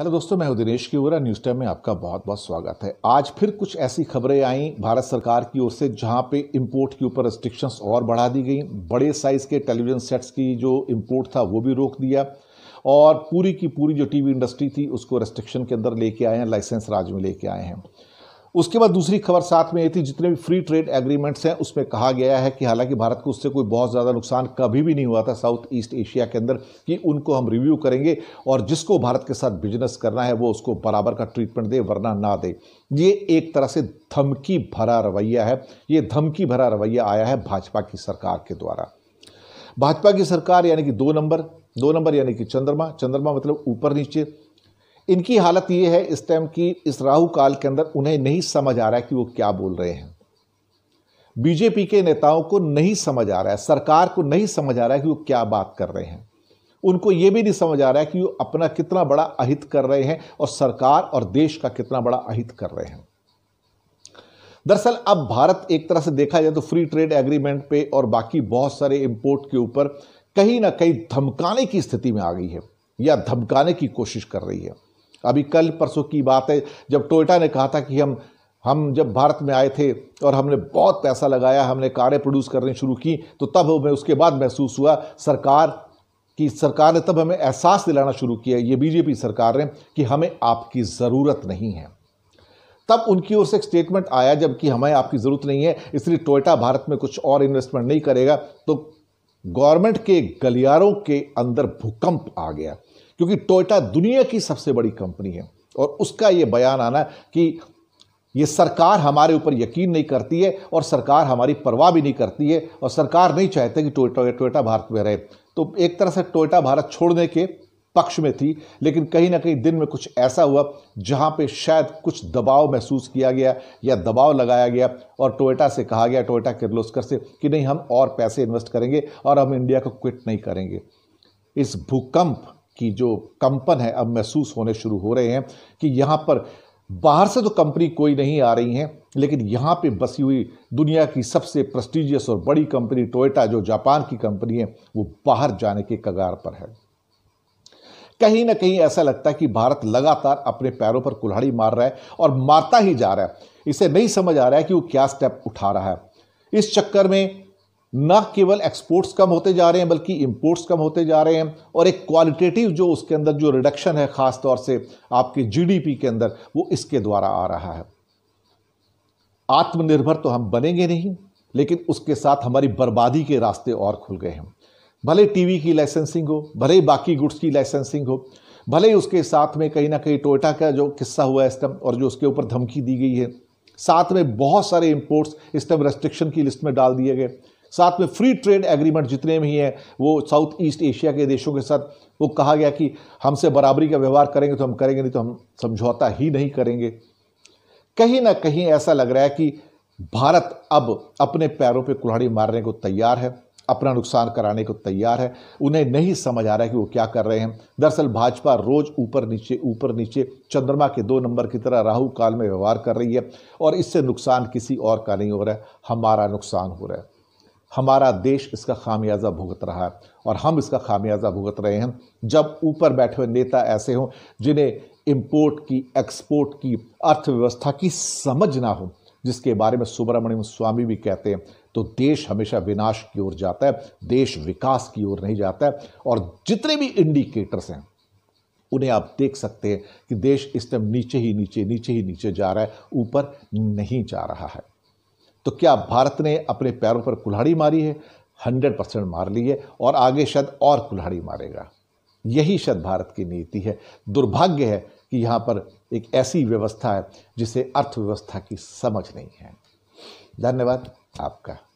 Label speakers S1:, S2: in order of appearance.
S1: hello दोस्तों मैं हूं दिनेश की न्यूज टाइम में आपका बहुत बहुत स्वागत है आज फिर कुछ ऐसी खबरें आई भारत सरकार की ओर से जहां पे इंपोर्ट के ऊपर रेस्ट्रिक्शंस और बढ़ा दी गई बड़े साइज के टेलीविजन सेट्स की जो इंपोर्ट था वो भी रोक दिया और पूरी की पूरी जो टीवी इंडस्ट्री थी उसको रेस्ट्रिक्शन के अंदर लेके आए हैं लाइसेंस राज में लेके आए हैं उसके बाद दूसरी खबर साथ में ये थी जितने भी फ्री ट्रेड एग्रीमेंट्स हैं उसमें कहा गया है कि हालांकि भारत को उससे कोई बहुत ज़्यादा नुकसान कभी भी नहीं हुआ था साउथ ईस्ट एशिया के अंदर कि उनको हम रिव्यू करेंगे और जिसको भारत के साथ बिजनेस करना है वो उसको बराबर का ट्रीटमेंट दे वरना ना दे ये एक तरह से धमकी भरा रवैया है ये धमकी भरा रवैया आया है भाजपा की सरकार के द्वारा भाजपा की सरकार यानी कि दो नंबर दो नंबर यानी कि चंद्रमा चंद्रमा मतलब ऊपर नीचे इनकी हालत ये है इस टाइम की इस राहु काल के अंदर उन्हें नहीं समझ आ रहा है कि वो क्या बोल रहे हैं बीजेपी के नेताओं को नहीं समझ आ रहा है सरकार को नहीं समझ आ रहा है कि वो क्या बात कर रहे हैं उनको ये भी नहीं समझ आ रहा है कि वो अपना कितना बड़ा अहित कर रहे हैं और सरकार और देश का कितना बड़ा अहित कर रहे हैं दरअसल अब भारत एक तरह से देखा जाए तो फ्री ट्रेड एग्रीमेंट पे और बाकी बहुत सारे इंपोर्ट के ऊपर कहीं ना कहीं धमकाने की स्थिति में आ गई है या धमकाने की कोशिश कर रही है अभी कल परसों की बात है जब टोयोटा ने कहा था कि हम हम जब भारत में आए थे और हमने बहुत पैसा लगाया हमने कारें प्रोड्यूस करनी शुरू की तो तब हमें उसके बाद महसूस हुआ सरकार कि सरकार ने तब हमें एहसास दिलाना शुरू किया ये बीजेपी सरकार ने कि हमें आपकी ज़रूरत नहीं है तब उनकी ओर से एक स्टेटमेंट आया जबकि हमें आपकी ज़रूरत नहीं है इसलिए टोयोटा भारत में कुछ और इन्वेस्टमेंट नहीं करेगा तो गवर्नमेंट के गलियारों के अंदर भूकंप आ गया क्योंकि टोयोटा दुनिया की सबसे बड़ी कंपनी है और उसका ये बयान आना कि ये सरकार हमारे ऊपर यकीन नहीं करती है और सरकार हमारी परवाह भी नहीं करती है और सरकार नहीं चाहते कि टोयोटा टोयोटा भारत में रहे तो एक तरह से टोयोटा भारत छोड़ने के पक्ष में थी लेकिन कहीं ना कहीं दिन में कुछ ऐसा हुआ जहां पे शायद कुछ दबाव महसूस किया गया या दबाव लगाया गया और टोयोटा से कहा गया टोयोटा किर्लोस्कर से कि नहीं हम और पैसे इन्वेस्ट करेंगे और हम इंडिया को क्विट नहीं करेंगे इस भूकंप की जो कंपन है अब महसूस होने शुरू हो रहे हैं कि यहाँ पर बाहर से तो कंपनी कोई नहीं आ रही है लेकिन यहाँ पे बसी हुई दुनिया की सबसे प्रस्टिजियस और बड़ी कंपनी टोयोटा जो जापान की कंपनी है वो बाहर जाने के कगार पर है कहीं ना कहीं ऐसा लगता है कि भारत लगातार अपने पैरों पर कुल्हाड़ी मार रहा है और मारता ही जा रहा है इसे नहीं समझ आ रहा है कि वो क्या स्टेप उठा रहा है इस चक्कर में न केवल एक्सपोर्ट्स कम होते जा रहे हैं बल्कि इंपोर्ट्स कम होते जा रहे हैं और एक क्वालिटेटिव जो उसके अंदर जो रिडक्शन है ख़ास तौर से आपके जीडीपी के अंदर वो इसके द्वारा आ रहा है आत्मनिर्भर तो हम बनेंगे नहीं लेकिन उसके साथ हमारी बर्बादी के रास्ते और खुल गए हैं भले टीवी की लाइसेंसिंग हो भले बाकी गुड्स की लाइसेंसिंग हो भले उसके साथ में कहीं ना कहीं टोयटा का जो किस्सा हुआ है इस टाइम और जो उसके ऊपर धमकी दी गई है साथ में बहुत सारे इंपोर्ट्स इस टाइम रेस्ट्रिक्शन की लिस्ट में डाल दिए गए साथ में फ्री ट्रेड एग्रीमेंट जितने भी हैं वो साउथ ईस्ट एशिया के देशों के साथ वो कहा गया कि हमसे बराबरी का व्यवहार करेंगे तो हम करेंगे नहीं तो हम समझौता ही नहीं करेंगे कहीं ना कहीं ऐसा लग रहा है कि भारत अब अपने पैरों पर कुल्हाड़ी मारने को तैयार है अपना नुकसान कराने को तैयार है उन्हें नहीं समझ आ रहा है कि वो क्या कर रहे हैं दरअसल भाजपा रोज ऊपर नीचे ऊपर नीचे चंद्रमा के दो नंबर की तरह राहु काल में व्यवहार कर रही है और इससे नुकसान किसी और का नहीं हो रहा है हमारा नुकसान हो रहा है हमारा देश इसका खामियाजा भुगत रहा है और हम इसका खामियाजा भुगत रहे हैं जब ऊपर बैठे हुए नेता ऐसे हों जिन्हें इम्पोर्ट की एक्सपोर्ट की अर्थव्यवस्था की समझ ना हो जिसके बारे में सुब्रमण्यम स्वामी भी कहते हैं तो देश हमेशा विनाश की ओर जाता है देश विकास की ओर नहीं जाता है और जितने भी इंडिकेटर्स हैं उन्हें आप देख सकते हैं कि देश इस टाइम नीचे ही नीचे नीचे ही नीचे जा रहा है ऊपर नहीं जा रहा है तो क्या भारत ने अपने पैरों पर कुल्हाड़ी मारी है हंड्रेड परसेंट मार ली है और आगे शायद और कुल्हाड़ी मारेगा यही शायद भारत की नीति है दुर्भाग्य है कि यहाँ पर एक ऐसी व्यवस्था है जिसे अर्थव्यवस्था की समझ नहीं है धन्यवाद आपका